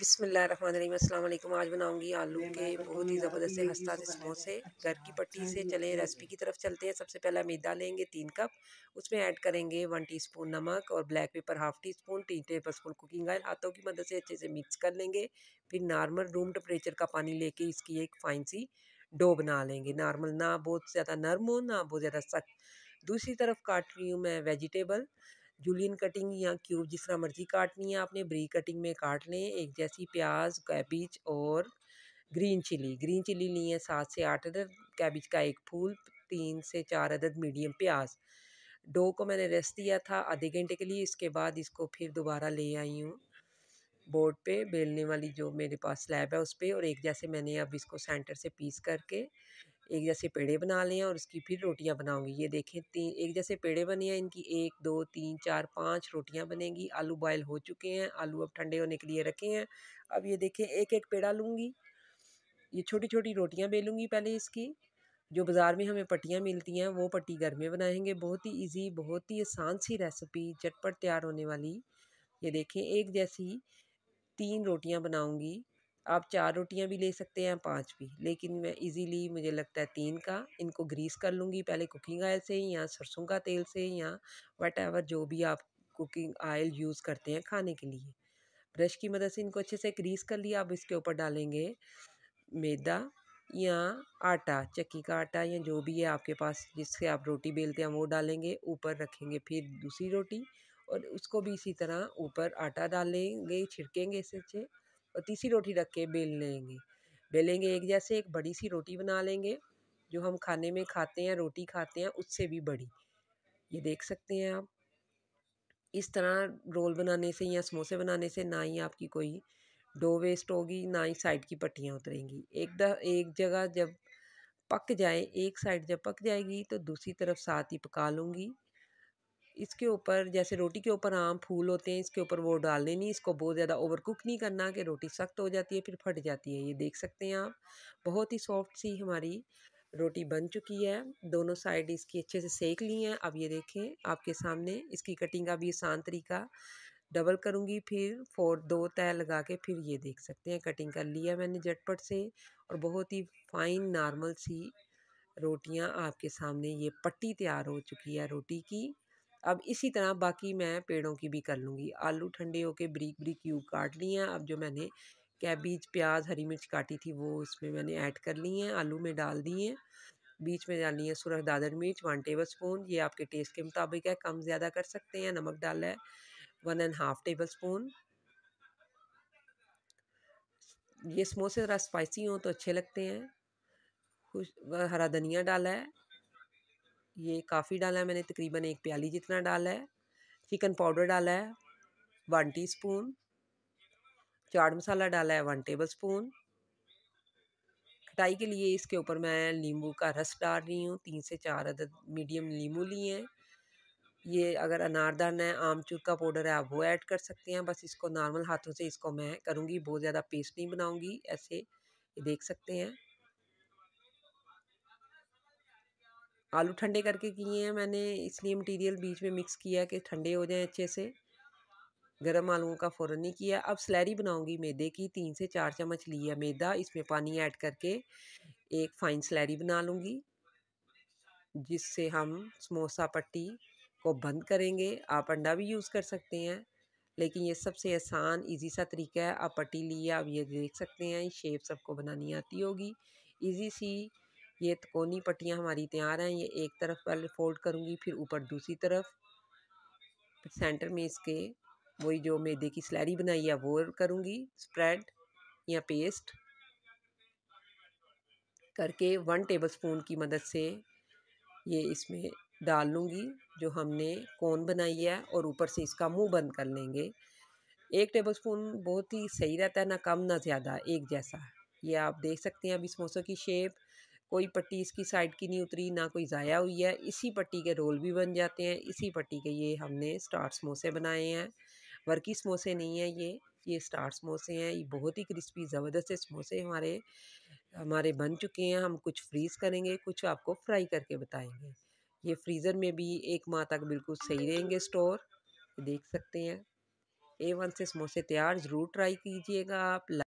बिसमीम अल्लाम आज बनाऊंगी आलू के बहुत ही ज़बरदस्त हस्ता से समोसे अच्छा घर की पट्टी हाँ से चले हाँ रेसिपी की तरफ चलते हैं सबसे पहला मैदा लेंगे तीन कप उसमें ऐड करेंगे वन टीस्पून नमक और black pepper half teaspoon तीन टेबल स्पून कुकिंग ऑयल हाथों की मदद से अच्छे से मिक्स कर लेंगे फिर नॉर्मल रूम टेम्परेचर का पानी लेके इसकी एक फाइन सी डो बना लेंगे नॉर्मल ना बहुत ज़्यादा नर्म हो ना बहुत ज़्यादा सख्त दूसरी तरफ काट रही हूँ मैं वेजिटेबल जुलियन कटिंग या क्यूब जिस तरह मर्जी काटनी है आपने बरी कटिंग में काट लें एक जैसी प्याज कैबिज और ग्रीन चिली ग्रीन चिली ली है सात से आठ अदद कैबिज का एक फूल तीन से चार अदद मीडियम प्याज डो को मैंने रेस्ट दिया था आधे घंटे के लिए इसके बाद इसको फिर दोबारा ले आई हूँ बोर्ड पे बेलने वाली जो मेरे पास स्लैब है उस पर और एक जैसे मैंने अब इसको सेंटर से पीस करके एक जैसे पेड़े बना लिए और उसकी फिर रोटियां बनाऊंगी ये देखें तीन एक जैसे पेड़े बने हैं इनकी एक दो तीन चार पाँच रोटियां बनेंगी आलू बॉयल हो चुके हैं आलू अब ठंडे होने के लिए रखे हैं अब ये देखें एक एक पेड़ा लूँगी ये छोटी छोटी रोटियाँ बेलूँगी पहले इसकी जो बाज़ार में हमें पट्टियाँ मिलती हैं वो पट्टी घर में बनाएंगे बहुत ही ईजी बहुत ही आसान सी रेसिपी झटपट तैयार होने वाली ये देखें एक जैसी तीन रोटियाँ बनाऊँगी आप चार रोटियां भी ले सकते हैं पांच भी लेकिन मैं इजीली मुझे लगता है तीन का इनको ग्रीस कर लूँगी पहले कुकिंग ऑयल से या सरसों का तेल से या वट जो भी आप कुकिंग ऑयल यूज़ करते हैं खाने के लिए ब्रश की मदद से इनको अच्छे से ग्रीस कर लिया आप इसके ऊपर डालेंगे मैदा या आटा चक्की का आटा या जो भी है आपके पास जिससे आप रोटी बेलते हैं वो डालेंगे ऊपर रखेंगे फिर दूसरी रोटी और उसको भी इसी तरह ऊपर आटा डालेंगे छिड़केंगे इससे अच्छे और तीसरी रोटी रख के बेल लेंगे बेलेंगे एक जैसे एक बड़ी सी रोटी बना लेंगे जो हम खाने में खाते हैं रोटी खाते हैं उससे भी बड़ी ये देख सकते हैं आप इस तरह रोल बनाने से या समोसे बनाने से ना ही आपकी कोई डो वेस्ट होगी ना ही साइड की पट्टियाँ उतरेंगी एक द एक जगह जब पक जाए एक साइड जब पक जाएगी तो दूसरी तरफ साथ ही पका लूँगी इसके ऊपर जैसे रोटी के ऊपर आम फूल होते हैं इसके ऊपर वो डालने नहीं इसको बहुत ज़्यादा ओवर कुक नहीं करना कि रोटी सख्त हो जाती है फिर फट जाती है ये देख सकते हैं आप बहुत ही सॉफ्ट सी हमारी रोटी बन चुकी है दोनों साइड इसकी अच्छे से सेक ली हैं अब ये देखें आपके सामने इसकी कटिंग का भी आसान तरीका डबल करूँगी फिर फोर दो तय लगा के फिर ये देख सकते हैं कटिंग कर लिया मैंने झटपट से और बहुत ही फाइन नॉर्मल सी रोटियां आपके सामने ये पट्टी तैयार हो चुकी है रोटी की अब इसी तरह बाकी मैं पेड़ों की भी कर लूँगी आलू ठंडे होके बरीक बरीक क्यूब काट ली हैं अब जो मैंने कैबीज प्याज हरी मिर्च काटी थी वो इसमें मैंने ऐड कर ली हैं आलू में डाल दिए हैं बीच में डालनी है सुरख दादर मिर्च वन टेबल स्पून ये आपके टेस्ट के मुताबिक है कम ज़्यादा कर सकते हैं नमक डाला है one and half tablespoon ये समोसे ज़रा स्पाइसी हों तो अच्छे लगते हैं कुछ हरा धनिया डाला है ये काफ़ी डाला है मैंने तकरीबन एक प्याली जितना डाला है चिकन पाउडर डाला है वन टीस्पून चाट मसाला डाला है वन टेबल स्पून खटाई के लिए इसके ऊपर मैं नींबू का रस डाल रही हूँ तीन से चार अदद मीडियम नींबू लिए हैं ये अगर अनारदाना है आमचूर का पाउडर है आप वो ऐड कर सकते हैं बस इसको नॉर्मल हाथों से इसको मैं करूँगी बहुत ज़्यादा पेस्ट नहीं बनाऊँगी ऐसे ये देख सकते हैं आलू ठंडे करके किए हैं मैंने इसलिए मटेरियल बीच में मिक्स किया कि ठंडे हो जाएं अच्छे से गरम आलूओं का फ़ौरन नहीं किया अब सलैरी बनाऊंगी मैदे की तीन से चार चम्मच लिया मैदा इसमें पानी ऐड करके एक फ़ाइन सलैरी बना लूँगी जिससे हम समोसा पट्टी को बंद करेंगे आप अंडा भी यूज़ कर सकते हैं लेकिन ये सबसे आसान इजी सा तरीका है आप पट्टी लिया अब ये देख सकते हैं शेप सबको बनानी आती होगी इजी सी ये कोनी पट्टियाँ हमारी तैयार हैं ये एक तरफ पहले फोल्ड करूँगी फिर ऊपर दूसरी तरफ सेंटर में इसके वही जो मैदे की स्लैरी बनाई है वो करूँगी स्प्रेड या पेस्ट करके वन टेबल स्पून की मदद से ये इसमें डाल लूँगी जो हमने कोन बनाई है और ऊपर से इसका मुंह बंद कर लेंगे एक टेबलस्पून बहुत ही सही रहता है ना कम ना ज़्यादा एक जैसा ये आप देख सकते हैं अभी समोसों की शेप कोई पट्टी इसकी साइड की नहीं उतरी ना कोई ज़ाया हुई है इसी पट्टी के रोल भी बन जाते हैं इसी पट्टी के ये हमने स्टार समोसे बनाए हैं वर्की समोसे नहीं है ये ये स्टार समोसे हैं ये बहुत ही क्रिस्पी ज़बरदस्त समोसे हमारे हमारे बन चुके हैं हम कुछ फ्रीज़ करेंगे कुछ आपको फ्राई करके बताएंगे ये फ्रीज़र में भी एक माह तक बिल्कुल सही रहेंगे स्टोर देख सकते हैं ए वन से समोसे तैयार ज़रूर ट्राई कीजिएगा आप